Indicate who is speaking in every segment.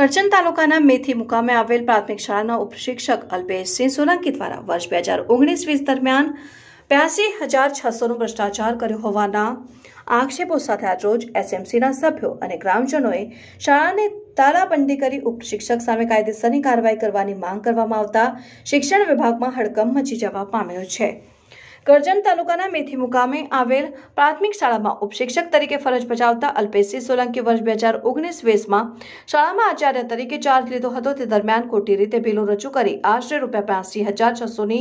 Speaker 1: કરજણ તાલુકાના મેથી મુકામે આવેલ પ્રાથમિક શાળાના ઉપશિક્ષક અલ્પેશસિંહ સોલંકી દ્વારા વર્ષ બે હજાર ઓગણીસ વીસ દરમિયાન બ્યાસી હજાર છસોનો ભ્રષ્ટાચાર કર્યો હોવાના આક્ષેપો સાથે આજરોજ એસએમસીના સભ્યો અને ગ્રામજનોએ શાળાને તાલાબંધી કરી ઉપશિક્ષક સામે કાયદેસરની કાર્યવાહી કરવાની માંગ કરવામાં આવતા શિક્ષણ વિભાગમાં હડકંપ મચી જવા પામ્યો છે કરજણ તાલુકાના મેથી મુકામે આવેલ પ્રાથમિક શાળામાં ઉપશિક્ષક તરીકે ફરજ બજાવતા અલ્પેશસિંહ સોલંકી વર્ષ બે હજાર ઓગણીસ વીસમાં શાળામાં આચાર્ય તરીકે ચાર્જ લીધો હતો તે દરમિયાન ખોટી રીતે બિલો રજૂ કરી આશરે રૂપિયા પાંચી હજાર છસોની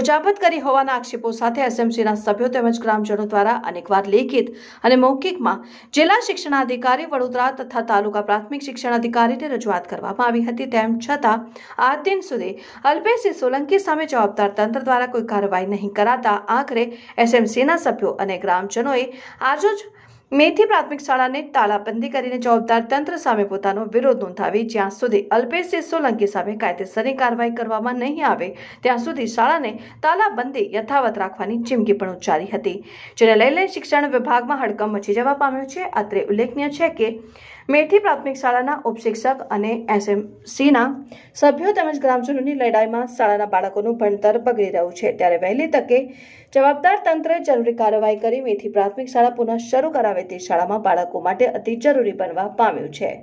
Speaker 1: ઉજાપત કરી હોવાના આક્ષેપો સાથે એસએમસીના સભ્યો તેમજ ગ્રામજનો દ્વારા અનેકવાર લેખિત અને મૌખિકમાં જિલ્લા શિક્ષણાધિકારી વડોદરા તથા તાલુકા પ્રાથમિક શિક્ષણાધિકારીને રજૂઆત કરવામાં આવી હતી તેમ છતાં આ દિન સુધી અલ્પેશસિંહ સોલંકી સામે જવાબદાર તંત્ર દ્વારા કોઈ કાર્યવાહી નહીં કરાતા કરતા આખરે એસએમસીના સભ્યો અને ગ્રામજનોએ જ મેથી પ્રાથમિક શાળાને તાળાબંધી કરીને જવાબદાર તંત્ર સામે પોતાનો વિરોધ નોંધાવી જ્યાં સુધી અલ્પેશ સોલંકી સામે કાયદેસરની કાર્યવાહી કરવામાં નહીં આવે ત્યાં સુધી શાળાને તાળાબંધી યથાવત રાખવાની ચીમકી પણ ઉચ્ચારી હતી જેને લઈને શિક્ષણ વિભાગમાં હડકંપ મચી જવા પામ્યો છે અત્રે ઉલ્લેખનીય છે કે મેથી પ્રાથમિક શાળાના ઉપશિક્ષક અને એસએમસીના સભ્યો તેમજ ગ્રામજનોની લડાઈમાં શાળાના બાળકોનું ભણતર બગડી રહ્યું છે ત્યારે વહેલી તકે જવાબદાર તંત્રે જરૂરી કાર્યવાહી કરી મેથી પ્રાથમિક શાળા પુનઃ શરૂ કરાવે આવે તે શાળામાં બાળકો માટે અતિ જરૂરી બનવા પામ્યું છે